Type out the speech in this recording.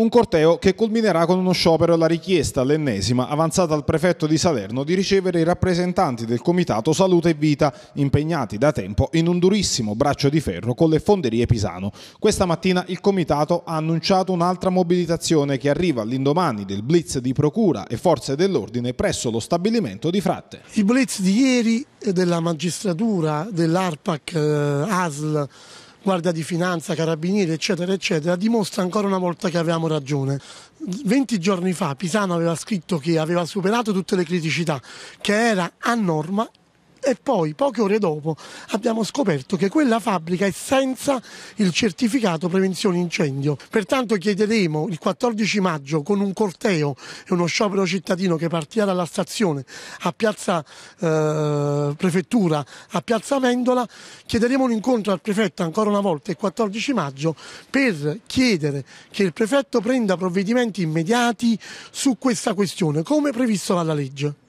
Un corteo che culminerà con uno sciopero alla richiesta, l'ennesima, avanzata al prefetto di Salerno di ricevere i rappresentanti del Comitato Salute e Vita, impegnati da tempo in un durissimo braccio di ferro con le fonderie Pisano. Questa mattina il Comitato ha annunciato un'altra mobilitazione che arriva all'indomani del blitz di procura e forze dell'ordine presso lo stabilimento di Fratte. I blitz di ieri della magistratura, dell'ARPAC, eh, ASL, Guardia di Finanza, Carabinieri, eccetera, eccetera, dimostra ancora una volta che avevamo ragione. 20 giorni fa Pisano aveva scritto che aveva superato tutte le criticità, che era a norma e poi poche ore dopo abbiamo scoperto che quella fabbrica è senza il certificato prevenzione incendio. Pertanto chiederemo il 14 maggio con un corteo e uno sciopero cittadino che partirà dalla stazione a Piazza eh, Prefettura, a Piazza Vendola, chiederemo un incontro al prefetto ancora una volta il 14 maggio per chiedere che il prefetto prenda provvedimenti immediati su questa questione, come previsto dalla legge.